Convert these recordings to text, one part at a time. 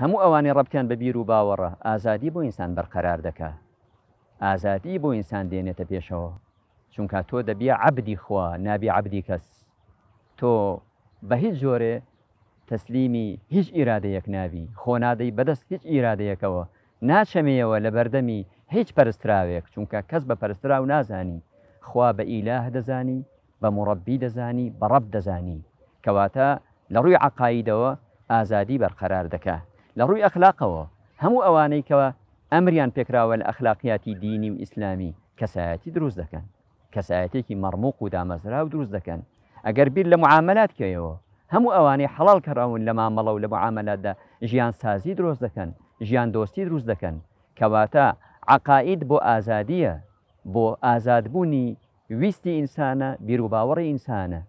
هەموو ئەوانی ڕبتیان بە بیر و باوەڕە ئازادی بۆ ئینسان بەرقەرار دەکە ئازادی بۆ ئینسان دێنێتە پێشەوە چونکە تۆ دەبیە عبدی خوا نابی عبدی کەس تۆ بە هیچ جۆرێ تەسلیمی هیچ ئیرادەیەک ناوی خۆنادەی بەدەست هیچ ئیرادەیەکەوە ناچەمەیەوە لە بەردەمی هیچ پەرستراوێک چونکە کەس بە پەرستراو نازانی خوا بە ئیلاه دەزانی بە مڕبی دەزانی بەڕب دەزانی کەواتە لە ڕووی عقایدەوە ئازادی بەرقەرار دەکات لە ڕووی ئەخلاقەوە هەموو ئەوانەی کەەوە ئەمریان پێکراوە لە ئەخلاقیاتی دینیم ئیسلامی کەسایەتی دروست دەکەن کەسایەتێکی مەرموق و دامەزرا و دروست دەکەن ئەگەر بیر لە معاملات کەیەوە هەموو ئەوانەی حەڵال کەڕاون لە مامەڵە و لە معاملاتدا ژیان سازی دروست دەکەن ژیان دۆستی دروست دەکەن کەواتە عقاید بۆ ئازادیە بۆ ئازادبوونی ویستی ئینسانە بیرروباوەڕی ئینسانە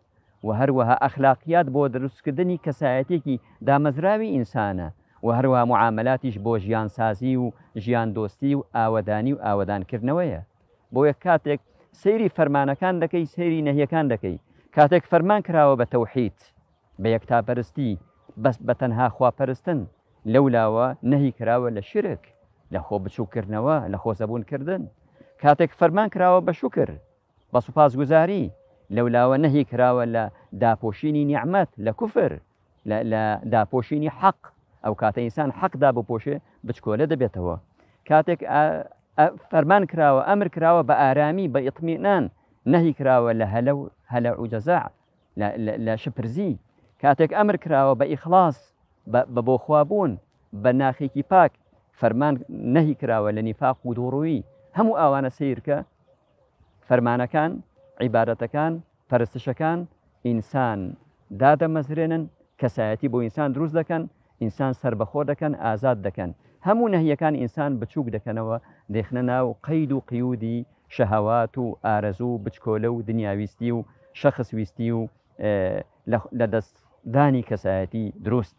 و هەروەها ئەخلاقیات بۆ دروستکردنی کەسایەتێکی دامەزراوی ئینسانە و هەروە معاملاتیش بۆ ژیان سازی و ژیان دۆستی و ئاوەدانی و ئاوەدانکردنەوەیە بۆ یە کاتێک سەیری فەرمانەکان دەکەی سەیری نەهیەکان دەکەی کاتێک فەرمان کراوە بە تەوحیت بە یەکتاپەرستی بەس بە تەنها خواپەرستن لەولاوە نەهی کراوە لە شرک لە خۆ بچووکردنەوە لە خۆزەبوونکردن کاتێک فەرمان کراوە بە شکر بە سوپاس گوزاری لەولاوە نەهی کراوە لە داپۆشینی نیعممەت لە کوفر لە داپۆشینی حەق ئەو کاتە ئینسان حەقدا بپۆشێ بچکۆلە دەبێتەوە کاتێک فەرمان کراوە ئەمر کراوە بە ئارامی بە ئیتمینان نەهی کراوە لە هەلە هەلە عجەزا لە شپرزی کاتێک ئەمر کراوە بە ئیخلاص بە بۆخوابوون بە ناخێکی پاک فەرمان نەهی کراوە لە نیفاق و دوڕووی هەموو ئاوانە سیرکە فەرمانەکان عیبارەتەکان پەرستشەکان ئینسان دادەمەزرێنن کەسایەتی بۆ ئینسان دروست دەکەن ئینسان سربەخۆ دەکەن ئازاد دەکەن هەموو نەهیەکان ئینسان بچووک دەکەنەوە دێخنە ناو قەید و قیودی شەهاوات و ئارەزوو بچکۆلە و دنیاویستی و شەخصویستی و لە دەستدانی کەسایەتی دروست.